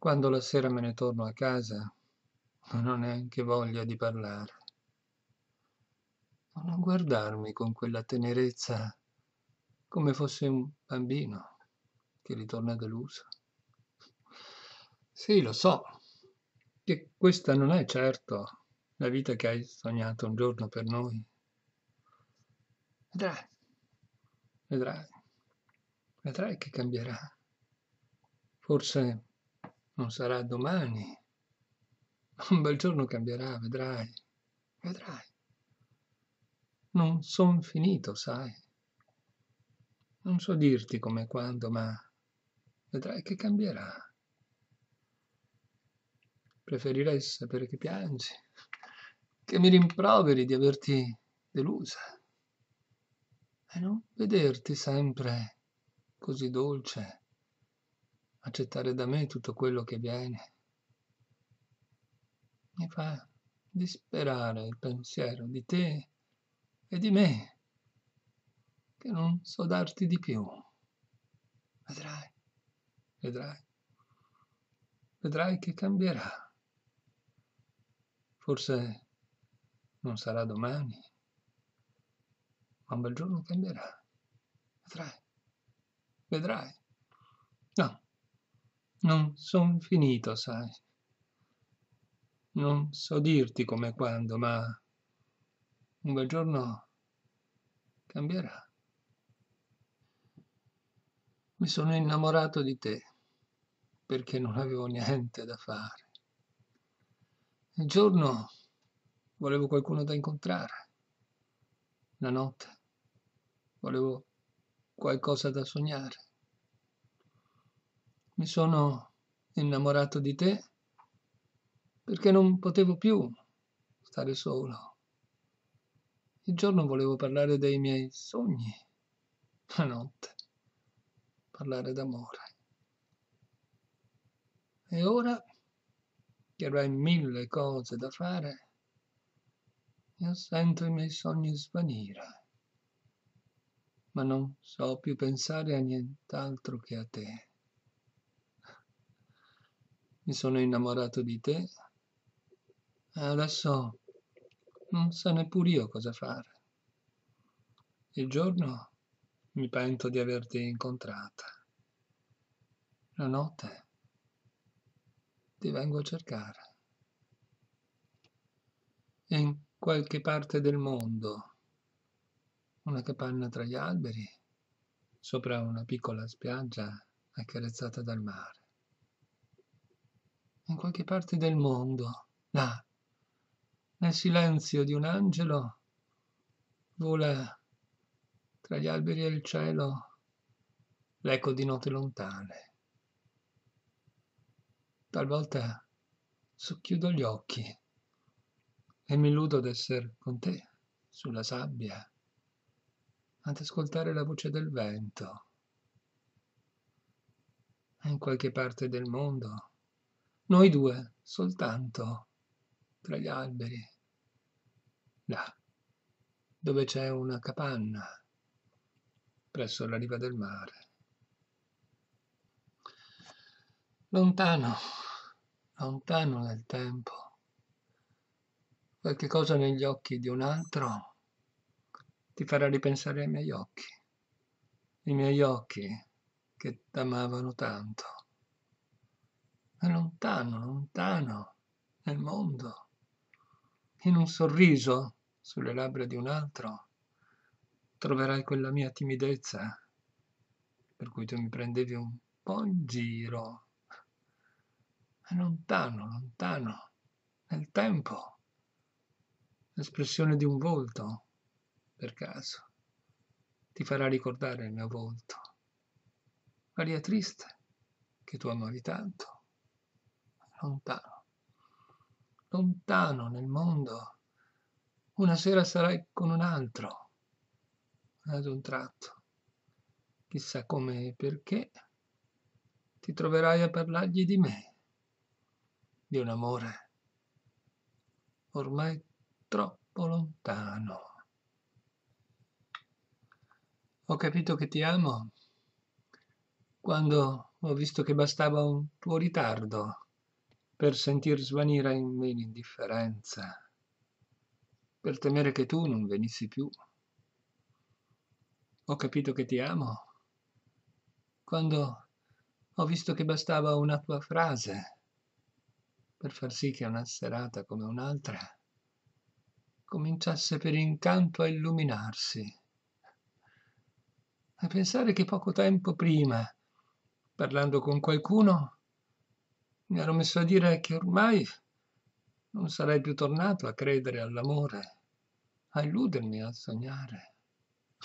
Quando la sera me ne torno a casa, non ho neanche voglia di parlare. Ma Non guardarmi con quella tenerezza come fosse un bambino che ritorna deluso. Sì, lo so, che questa non è certo la vita che hai sognato un giorno per noi. Vedrai, vedrai, vedrai che cambierà. Forse non sarà domani, un bel giorno cambierà, vedrai, vedrai. Non son finito, sai. Non so dirti come e quando, ma vedrai che cambierà. Preferirei sapere che piangi, che mi rimproveri di averti delusa e non vederti sempre così dolce accettare da me tutto quello che viene. Mi fa disperare il pensiero di te e di me, che non so darti di più. Vedrai, vedrai, vedrai che cambierà. Forse non sarà domani, ma un bel giorno cambierà. Vedrai, vedrai. Non son finito, sai. Non so dirti come quando, ma un bel giorno cambierà. Mi sono innamorato di te perché non avevo niente da fare. Il giorno volevo qualcuno da incontrare. La notte volevo qualcosa da sognare mi sono innamorato di te perché non potevo più stare solo. Il giorno volevo parlare dei miei sogni, la notte parlare d'amore. E ora che avrai mille cose da fare, io sento i miei sogni svanire, ma non so più pensare a nient'altro che a te mi sono innamorato di te. e Adesso non so neppure io cosa fare. Il giorno mi pento di averti incontrata. La notte ti vengo a cercare. In qualche parte del mondo, una capanna tra gli alberi, sopra una piccola spiaggia accarezzata dal mare in qualche parte del mondo, là, nel silenzio di un angelo, vola tra gli alberi e il cielo l'eco di note lontane. Talvolta socchiudo gli occhi e mi illudo d'essere con te sulla sabbia, ad ascoltare la voce del vento. E in qualche parte del mondo noi due soltanto tra gli alberi, là, dove c'è una capanna presso la riva del mare. Lontano, lontano nel tempo, qualche cosa negli occhi di un altro ti farà ripensare ai miei occhi, i miei occhi che t'amavano tanto ma lontano, lontano, nel mondo, in un sorriso sulle labbra di un altro, troverai quella mia timidezza eh, per cui tu mi prendevi un po' in giro, ma lontano, lontano, nel tempo, l'espressione di un volto, per caso, ti farà ricordare il mio volto, l'aria triste che tu amavi tanto lontano, lontano nel mondo. Una sera sarai con un altro, ad un tratto, chissà come e perché, ti troverai a parlargli di me, di un amore ormai troppo lontano. Ho capito che ti amo quando ho visto che bastava un tuo ritardo per sentir svanire in me l'indifferenza, per temere che tu non venissi più. Ho capito che ti amo quando ho visto che bastava una tua frase per far sì che una serata come un'altra cominciasse per incanto a illuminarsi. A pensare che poco tempo prima, parlando con qualcuno, mi ero messo a dire che ormai non sarei più tornato a credere all'amore, a illudermi, a sognare.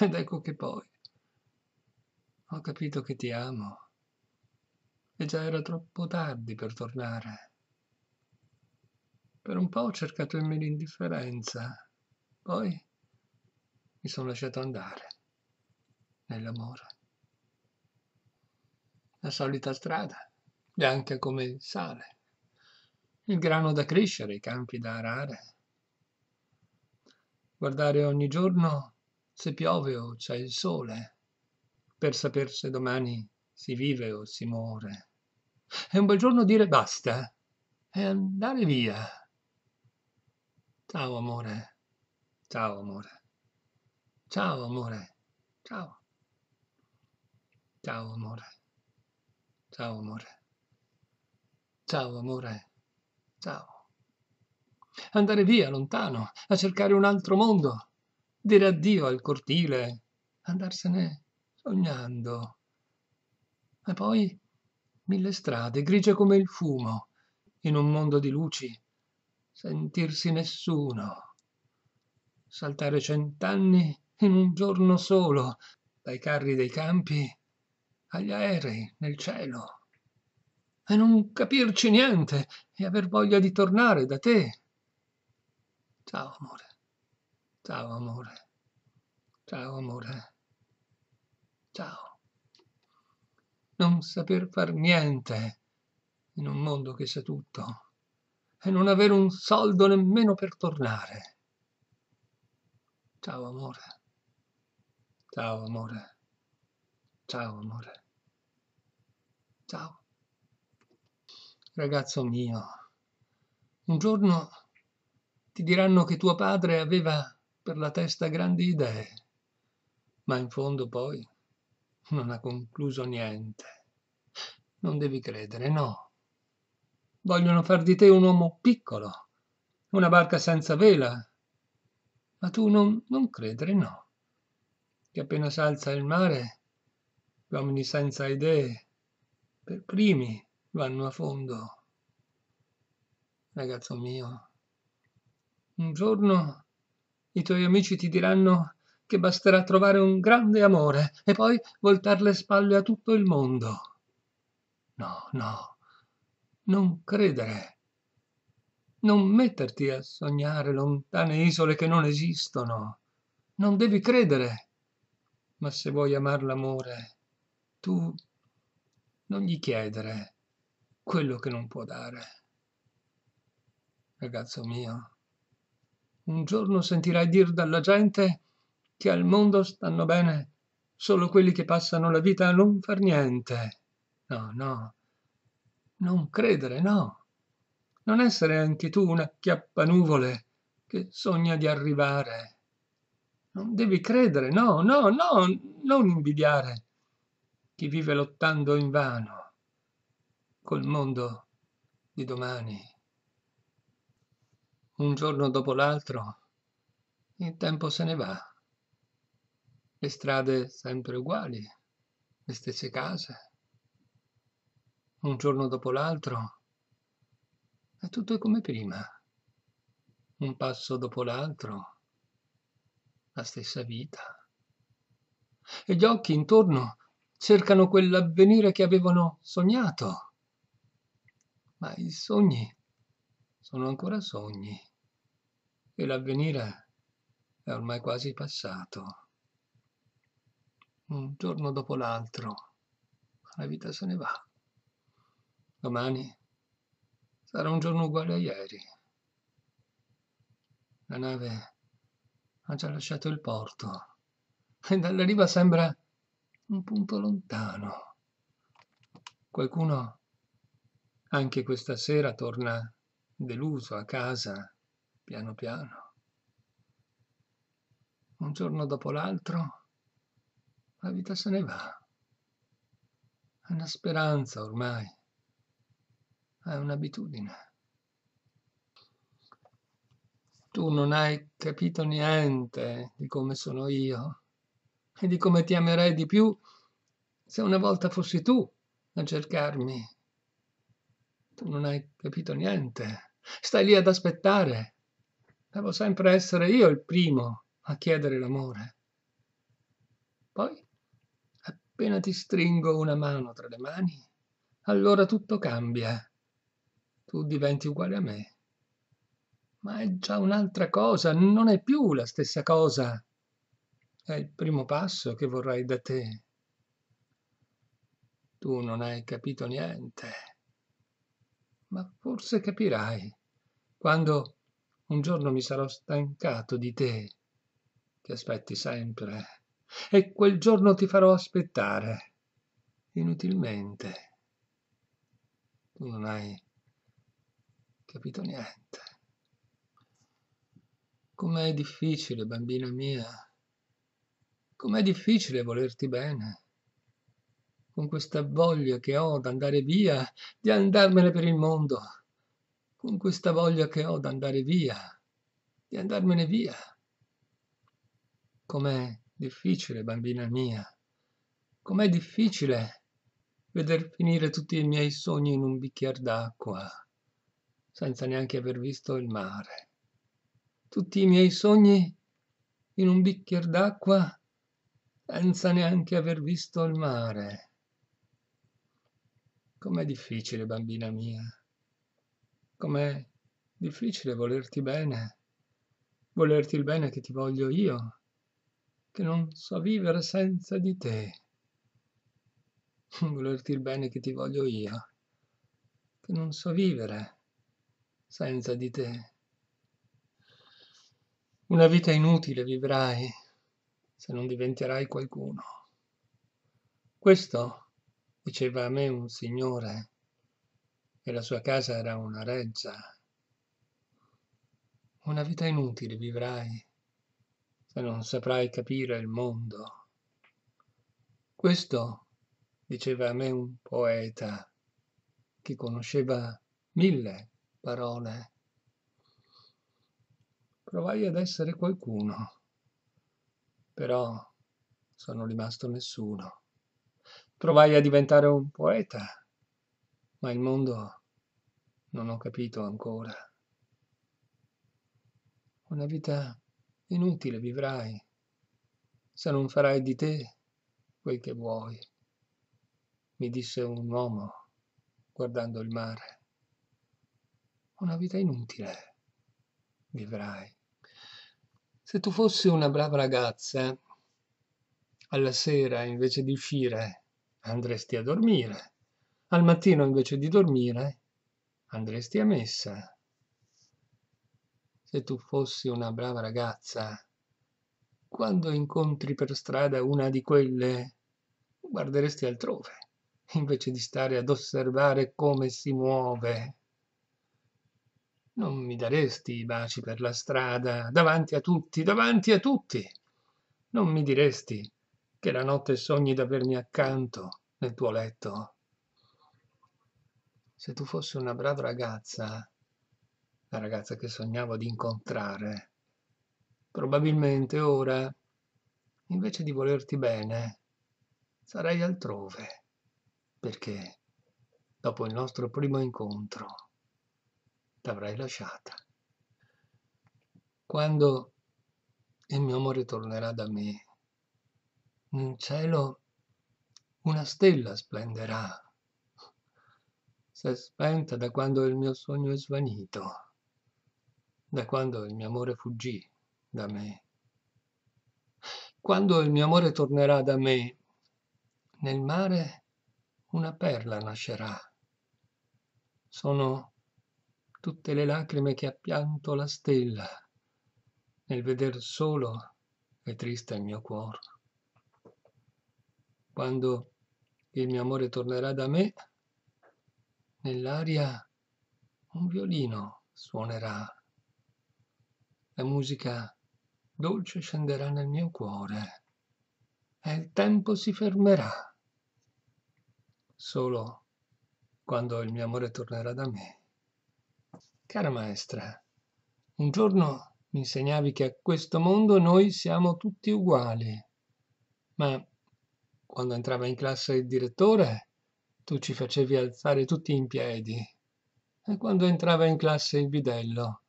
Ed ecco che poi ho capito che ti amo e già era troppo tardi per tornare. Per un po' ho cercato in me l'indifferenza, poi mi sono lasciato andare nell'amore. La solita strada bianca come il sale, il grano da crescere, i campi da arare. Guardare ogni giorno se piove o c'è il sole, per saper se domani si vive o si muore. E un bel giorno dire basta eh, e andare via. Ciao amore, ciao amore, ciao amore, ciao. Ciao amore, ciao amore. Ciao, amore. Ciao. Andare via, lontano, a cercare un altro mondo. Dire addio al cortile. Andarsene sognando. E poi mille strade, grigie come il fumo, in un mondo di luci. Sentirsi nessuno. Saltare cent'anni in un giorno solo, dai carri dei campi agli aerei nel cielo e non capirci niente e aver voglia di tornare da te. Ciao amore, ciao amore, ciao amore, ciao. Non saper far niente in un mondo che sa tutto e non avere un soldo nemmeno per tornare. Ciao amore, ciao amore, ciao amore, ciao. Ragazzo mio, un giorno ti diranno che tuo padre aveva per la testa grandi idee, ma in fondo poi non ha concluso niente. Non devi credere, no. Vogliono far di te un uomo piccolo, una barca senza vela, ma tu non, non credere, no. Che appena s'alza il mare, gli uomini senza idee, per primi, vanno a fondo, ragazzo mio. Un giorno i tuoi amici ti diranno che basterà trovare un grande amore e poi voltar le spalle a tutto il mondo. No, no, non credere. Non metterti a sognare lontane isole che non esistono. Non devi credere. Ma se vuoi amar l'amore, tu non gli chiedere quello che non può dare. Ragazzo mio, un giorno sentirai dir dalla gente che al mondo stanno bene solo quelli che passano la vita a non far niente. No, no, non credere, no. Non essere anche tu una chiappanuvole che sogna di arrivare. Non devi credere, no, no, no, non invidiare chi vive lottando in vano col mondo di domani. Un giorno dopo l'altro il tempo se ne va. Le strade sempre uguali, le stesse case. Un giorno dopo l'altro è tutto come prima. Un passo dopo l'altro, la stessa vita. E gli occhi intorno cercano quell'avvenire che avevano sognato ma i sogni sono ancora sogni e l'avvenire è ormai quasi passato. Un giorno dopo l'altro la vita se ne va. Domani sarà un giorno uguale a ieri. La nave ha già lasciato il porto e dalla riva sembra un punto lontano. Qualcuno anche questa sera torna deluso a casa, piano piano. Un giorno dopo l'altro la vita se ne va. È una speranza ormai, è un'abitudine. Tu non hai capito niente di come sono io e di come ti amerei di più se una volta fossi tu a cercarmi tu non hai capito niente. Stai lì ad aspettare. Devo sempre essere io il primo a chiedere l'amore. Poi, appena ti stringo una mano tra le mani, allora tutto cambia. Tu diventi uguale a me. Ma è già un'altra cosa, non è più la stessa cosa. È il primo passo che vorrai da te. Tu non hai capito niente ma forse capirai quando un giorno mi sarò stancato di te ti aspetti sempre eh. e quel giorno ti farò aspettare inutilmente tu non hai capito niente com'è difficile bambina mia com'è difficile volerti bene con questa voglia che ho d'andare via, di andarmene per il mondo, con questa voglia che ho d'andare via, di andarmene via. Com'è difficile, bambina mia, com'è difficile veder finire tutti i miei sogni in un bicchiere d'acqua, senza neanche aver visto il mare. Tutti i miei sogni in un bicchiere d'acqua senza neanche aver visto il mare. Com'è difficile, bambina mia. Com'è difficile volerti bene, volerti il bene che ti voglio io, che non so vivere senza di te. Volerti il bene che ti voglio io, che non so vivere senza di te. Una vita inutile vivrai se non diventerai qualcuno. Questo è Diceva a me un signore e la sua casa era una reggia. Una vita inutile vivrai se non saprai capire il mondo. Questo diceva a me un poeta che conosceva mille parole. Provai ad essere qualcuno, però sono rimasto nessuno. Provai a diventare un poeta, ma il mondo non ho capito ancora. Una vita inutile vivrai, se non farai di te quel che vuoi, mi disse un uomo guardando il mare. Una vita inutile vivrai. Se tu fossi una brava ragazza, alla sera, invece di uscire, andresti a dormire. Al mattino invece di dormire andresti a messa. Se tu fossi una brava ragazza, quando incontri per strada una di quelle, guarderesti altrove, invece di stare ad osservare come si muove. Non mi daresti i baci per la strada, davanti a tutti, davanti a tutti. Non mi diresti che la notte sogni d'avermi accanto nel tuo letto. Se tu fossi una brava ragazza, la ragazza che sognavo di incontrare, probabilmente ora, invece di volerti bene, sarei altrove, perché dopo il nostro primo incontro t'avrei lasciata. Quando il mio amore tornerà da me, nel cielo una stella splenderà, Si è spenta da quando il mio sogno è svanito, da quando il mio amore fuggì da me. Quando il mio amore tornerà da me, nel mare una perla nascerà. Sono tutte le lacrime che ha pianto la stella nel veder solo e triste il mio cuore quando il mio amore tornerà da me, nell'aria un violino suonerà. La musica dolce scenderà nel mio cuore e il tempo si fermerà. Solo quando il mio amore tornerà da me. Cara maestra, un giorno mi insegnavi che a questo mondo noi siamo tutti uguali, ma quando entrava in classe il direttore, tu ci facevi alzare tutti in piedi. E quando entrava in classe il bidello,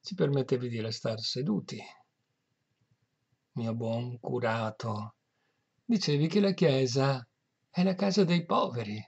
ci permettevi di restare seduti. Mio buon curato, dicevi che la chiesa è la casa dei poveri,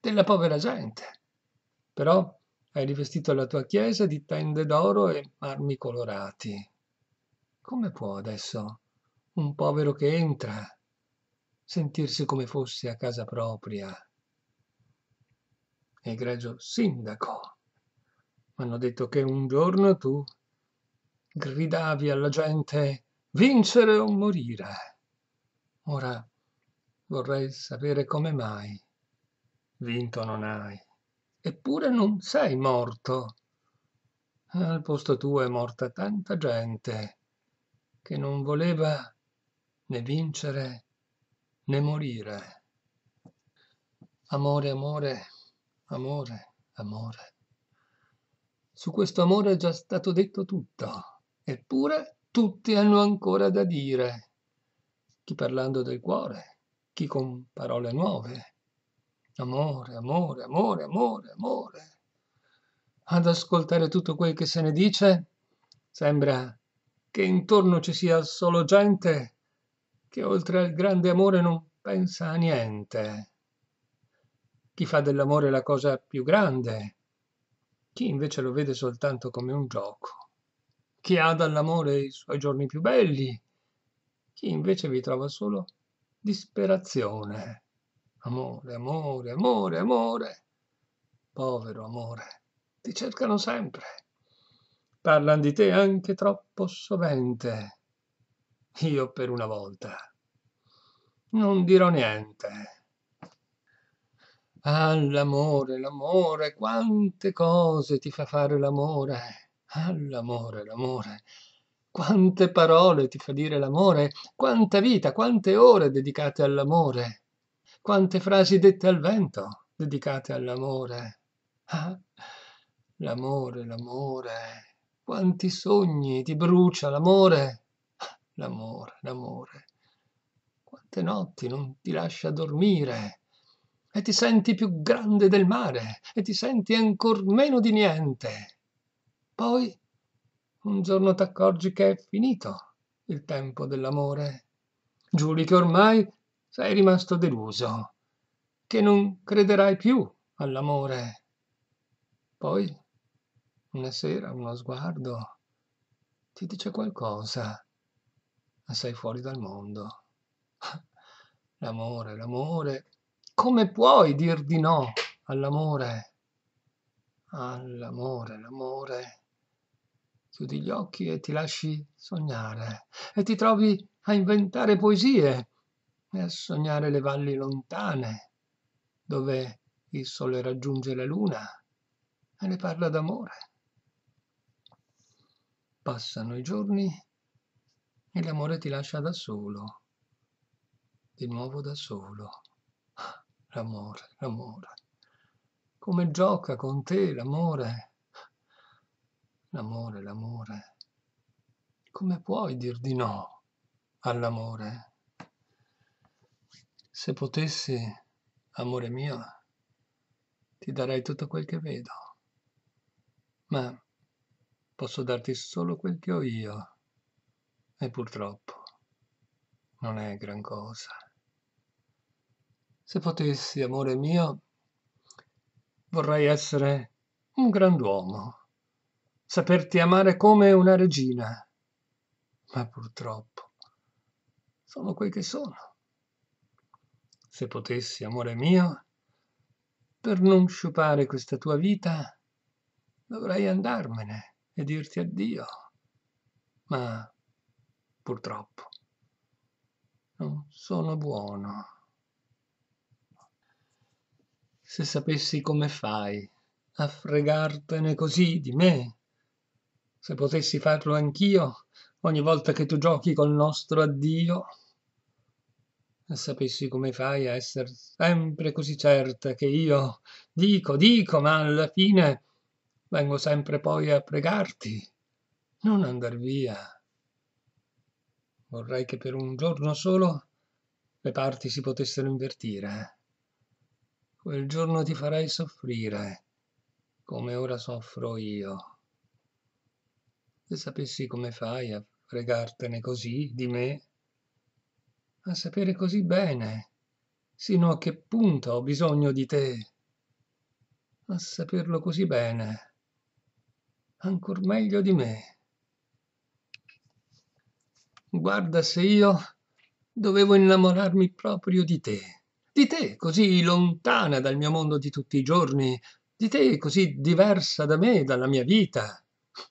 della povera gente. Però hai rivestito la tua chiesa di tende d'oro e marmi colorati. Come può adesso un povero che entra sentirsi come fosse a casa propria. Egregio sindaco, mi hanno detto che un giorno tu gridavi alla gente vincere o morire. Ora vorrei sapere come mai. Vinto non hai, eppure non sei morto. Al posto tuo è morta tanta gente che non voleva né vincere né né morire. Amore, amore, amore, amore. Su questo amore è già stato detto tutto, eppure tutti hanno ancora da dire, chi parlando del cuore, chi con parole nuove. Amore, amore, amore, amore, amore. Ad ascoltare tutto quel che se ne dice, sembra che intorno ci sia solo gente che oltre al grande amore non pensa a niente. Chi fa dell'amore la cosa più grande, chi invece lo vede soltanto come un gioco. Chi ha dall'amore i suoi giorni più belli, chi invece vi trova solo disperazione. Amore, amore, amore, amore. Povero amore, ti cercano sempre. Parlano di te anche troppo sovente. Io per una volta non dirò niente. Ah, l'amore, l'amore, quante cose ti fa fare l'amore. Ah, l'amore, l'amore. Quante parole ti fa dire l'amore, quanta vita, quante ore dedicate all'amore, quante frasi dette al vento dedicate all'amore. Ah, l'amore, l'amore, quanti sogni ti brucia l'amore. Ah, l'amore, l'amore certe notti non ti lascia dormire e ti senti più grande del mare e ti senti ancor meno di niente. Poi un giorno t'accorgi che è finito il tempo dell'amore. Giuri che ormai sei rimasto deluso, che non crederai più all'amore. Poi una sera uno sguardo ti dice qualcosa ma sei fuori dal mondo. L'amore, l'amore. Come puoi dir di no all'amore? All'amore, l'amore. Chiudi gli occhi e ti lasci sognare e ti trovi a inventare poesie e a sognare le valli lontane dove il sole raggiunge la luna e ne parla d'amore. Passano i giorni e l'amore ti lascia da solo di nuovo da solo. L'amore, l'amore. Come gioca con te l'amore. L'amore, l'amore. Come puoi dir di no all'amore? Se potessi, amore mio, ti darei tutto quel che vedo. Ma posso darti solo quel che ho io. E purtroppo non è gran cosa. Se potessi, amore mio, vorrei essere un grand'uomo, saperti amare come una regina, ma purtroppo sono quel che sono. Se potessi, amore mio, per non sciupare questa tua vita, dovrei andarmene e dirti addio, ma purtroppo non sono buono se sapessi come fai a fregartene così di me se potessi farlo anch'io ogni volta che tu giochi col nostro addio e sapessi come fai a essere sempre così certa che io dico dico ma alla fine vengo sempre poi a pregarti non andar via vorrei che per un giorno solo le parti si potessero invertire eh. Quel giorno ti farai soffrire, come ora soffro io. Se sapessi come fai a fregartene così di me, a sapere così bene, sino a che punto ho bisogno di te, a saperlo così bene, ancor meglio di me. Guarda se io dovevo innamorarmi proprio di te di te così lontana dal mio mondo di tutti i giorni, di te così diversa da me, dalla mia vita.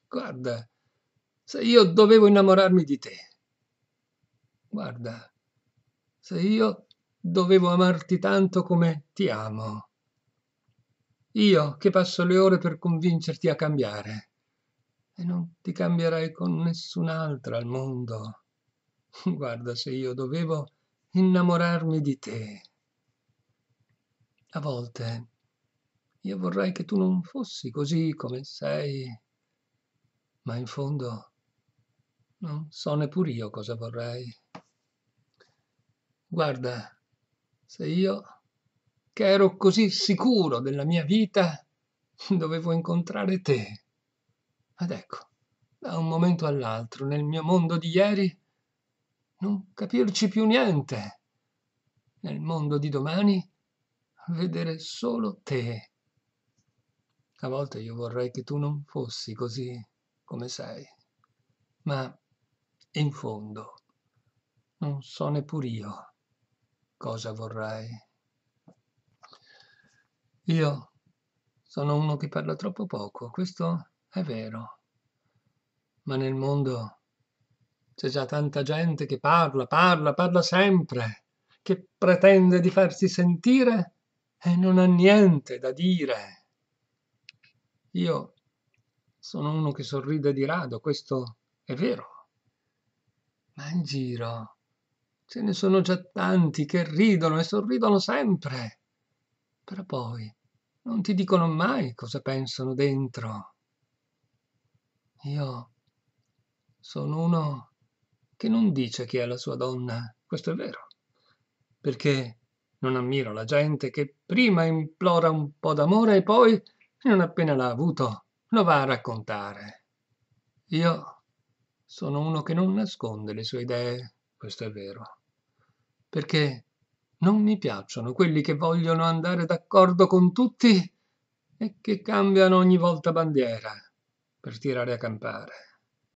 Guarda, se io dovevo innamorarmi di te. Guarda, se io dovevo amarti tanto come ti amo. Io che passo le ore per convincerti a cambiare. E non ti cambierai con nessun'altra al mondo. Guarda, se io dovevo innamorarmi di te. A volte io vorrei che tu non fossi così come sei, ma in fondo non so neppur io cosa vorrei. Guarda, se io, che ero così sicuro della mia vita, dovevo incontrare te. Ad ecco, da un momento all'altro, nel mio mondo di ieri, non capirci più niente. Nel mondo di domani, vedere solo te. A volte io vorrei che tu non fossi così come sei, ma in fondo non so neppur io cosa vorrei. Io sono uno che parla troppo poco, questo è vero, ma nel mondo c'è già tanta gente che parla, parla, parla sempre, che pretende di farsi sentire e non ha niente da dire. Io sono uno che sorride di rado, questo è vero. Ma in giro ce ne sono già tanti che ridono e sorridono sempre. Però poi non ti dicono mai cosa pensano dentro. Io sono uno che non dice chi è la sua donna, questo è vero, perché non ammiro la gente che prima implora un po' d'amore e poi, non appena l'ha avuto, lo va a raccontare. Io sono uno che non nasconde le sue idee, questo è vero, perché non mi piacciono quelli che vogliono andare d'accordo con tutti e che cambiano ogni volta bandiera per tirare a campare.